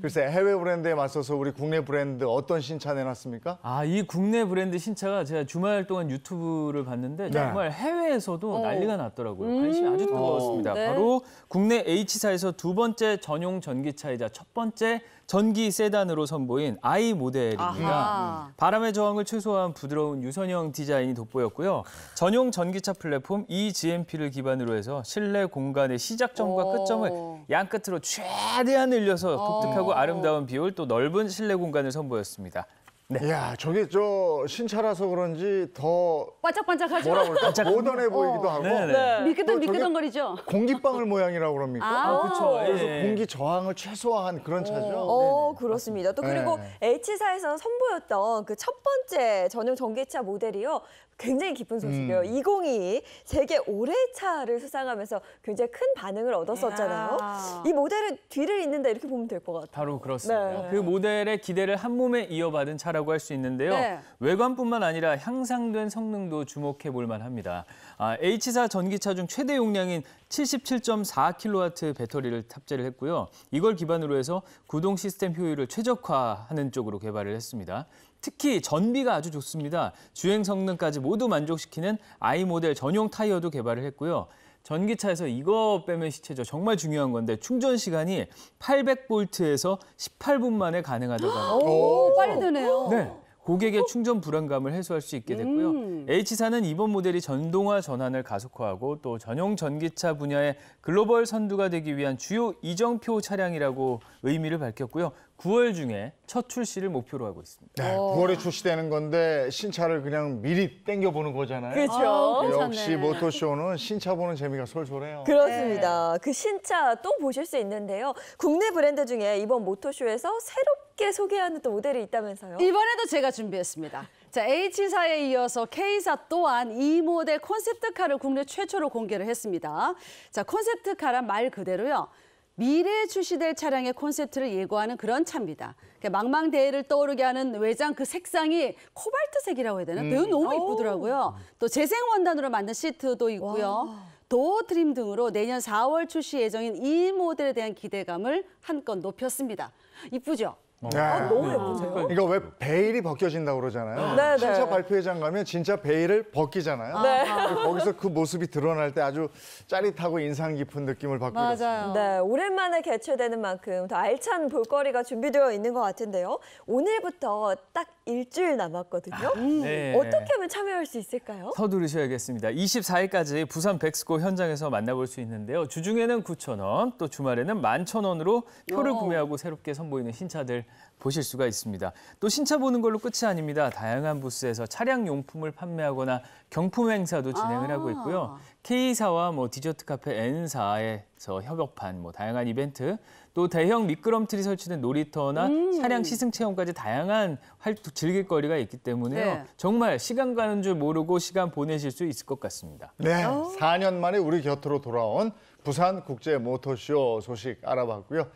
글쎄 해외 브랜드에 맞서서 우리 국내 브랜드 어떤 신차 내놨습니까? 아, 이 국내 브랜드 신차가 제가 주말 동안 유튜브를 봤는데 네. 정말 해외에서도 어. 난리가 났더라고요. 음. 관심이 아주 뜨거웠습니다. 어. 네. 바로 국내 H사에서 두 번째 전용 전기차이자 첫 번째 전기 세단으로 선보인 i 모델입니다. 아하. 바람의 저항을 최소화한 부드러운 유선형 디자인이 돋보였고요. 전용 전기차 플랫폼 eGMP를 기반으로 해서 실내 공간의 시작점과 끝점을 양 끝으로 최대한 늘려서 독특하고 아름다운 비율 또 넓은 실내 공간을 선보였습니다. 네. 야 저게 저 신차라서 그런지 더 반짝반짝하죠. 뭐라 그럴까 모던해 어. 보이기도 하고 네네. 네. 네. 네. 또 미끄덩거리죠. 공기방울 모양이라고 그럽니까? 아. 아, 그쵸. 예. 그래서 예, 예. 공기 저항을 최소화한 그런 어. 차죠. 어, 네, 그렇습니다. 또 그리고 H사에서 선보였던 그 첫 번째 전용 전기차 모델이요. 굉장히 기쁜 소식이에요. 2022 음. 세계 올해 차를 수상하면서 굉장히 큰 반응을 얻었었잖아요. 이야. 이 모델은 뒤를 잇는다 이렇게 보면 될 것 같아요. 바로 그렇습니다. 네. 그 모델의 기대를 한 몸에 이어받은 차라고 상품이라고 할 수 있는데요. 네. 외관뿐만 아니라 향상된 성능도 주목해 볼 만합니다. 아, h 4 전기차 중 최대 용량인 77.4kW 배터리를 탑재를 했고요. 이걸 기반으로 해서 구동 시스템 효율을 최적화하는 쪽으로 개발을 했습니다. 특히 전비가 아주 좋습니다. 주행 성능까지 모두 만족시키는 i 모델 전용 타이어도 개발을 했고요. 전기차에서 이거 빼면 시체죠. 정말 중요한 건데 충전 시간이 800볼트에서 18분 만에 가능하다고 합니다. 오, 빨리 되네요. 네. 고객의 충전 불안감을 해소할 수 있게 됐고요. 음. H사는 이번 모델이 전동화 전환을 가속화하고 또 전용 전기차 분야의 글로벌 선두가 되기 위한 주요 이정표 차량이라고 의미를 밝혔고요. 9월 중에 첫 출시를 목표로 하고 있습니다. 네, 9월에 어. 출시되는 건데 신차를 그냥 미리 땡겨보는 거잖아요. 그렇죠. 아, 역시 모터쇼는 신차 보는 재미가 솔솔해요. 그렇습니다. 네. 그 신차 또 보실 수 있는데요. 국내 브랜드 중에 이번 모터쇼에서 새롭게 소개하는 또 모델이 있다면서요. 이번에도 제가 저희가 준비했습니다. 자, H사에 이어서 K사 또한 이 모델 콘셉트카를 국내 최초로 공개를 했습니다. 자, 콘셉트카란 말 그대로요. 미래에 출시될 차량의 콘셉트를 예고하는 그런 차입니다. 그러니까 망망대해를 떠오르게 하는 외장 그 색상이 코발트색이라고 해야 되나? 음. 너무 이쁘더라고요. 또 재생원단으로 만든 시트도 있고요. 와. 도어 트림 등으로 내년 4월 출시 예정인 이 모델에 대한 기대감을 한껏 높였습니다. 이쁘죠? 어. 네. 아, 너무 네. 예쁘세요. 그러왜 베일이 벗겨진다고 그러잖아요. 네, 네. 신차 네. 발표회장 가면 진짜 베일을 벗기잖아요. 네. 거기서 그 모습이 드러날 때 아주 짜릿하고 인상 깊은 느낌을 받고 맞아요. 네, 오랜만에 개최되는 만큼 더 알찬 볼거리가 준비되어 있는 것 같은데요. 오늘부터 딱 일주일 남았거든요. 아, 음. 네. 어떻게 하면 참여할 수 있을까요? 서두르셔야겠습니다. 24일까지 부산 백스코 현장에서 만나볼 수 있는데요. 주중에는 9천 원, 또 주말에는 11,000원으로 표를 오. 구매하고 새롭게 선보이는 신차들 보실 수가 있습니다. 또 신차 보는 걸로 끝이 아닙니다. 다양한 부스에서 차량 용품을 판매하거나 경품 행사도 진행을 아 하고 있고요. K사와 뭐 디저트 카페 N사에서 협업한 뭐 다양한 이벤트, 또 대형 미끄럼틀이 설치된 놀이터나 음 차량 시승 체험까지 다양한 활동 즐길 거리가 있기 때문에요. 네. 정말 시간 가는 줄 모르고 시간 보내실 수 있을 것 같습니다. 네, 4년 만에 우리 곁으로 돌아온 부산 국제 모터쇼 소식 알아봤고요.